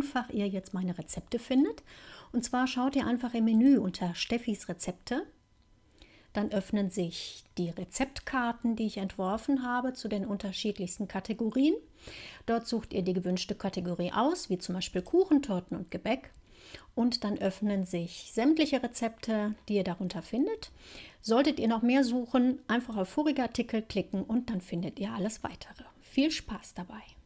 einfach ihr jetzt meine Rezepte findet. Und zwar schaut ihr einfach im Menü unter Steffis Rezepte. Dann öffnen sich die Rezeptkarten, die ich entworfen habe, zu den unterschiedlichsten Kategorien. Dort sucht ihr die gewünschte Kategorie aus, wie zum Beispiel Kuchen, Torten und Gebäck. Und dann öffnen sich sämtliche Rezepte, die ihr darunter findet. Solltet ihr noch mehr suchen, einfach auf vorige Artikel klicken und dann findet ihr alles weitere. Viel Spaß dabei!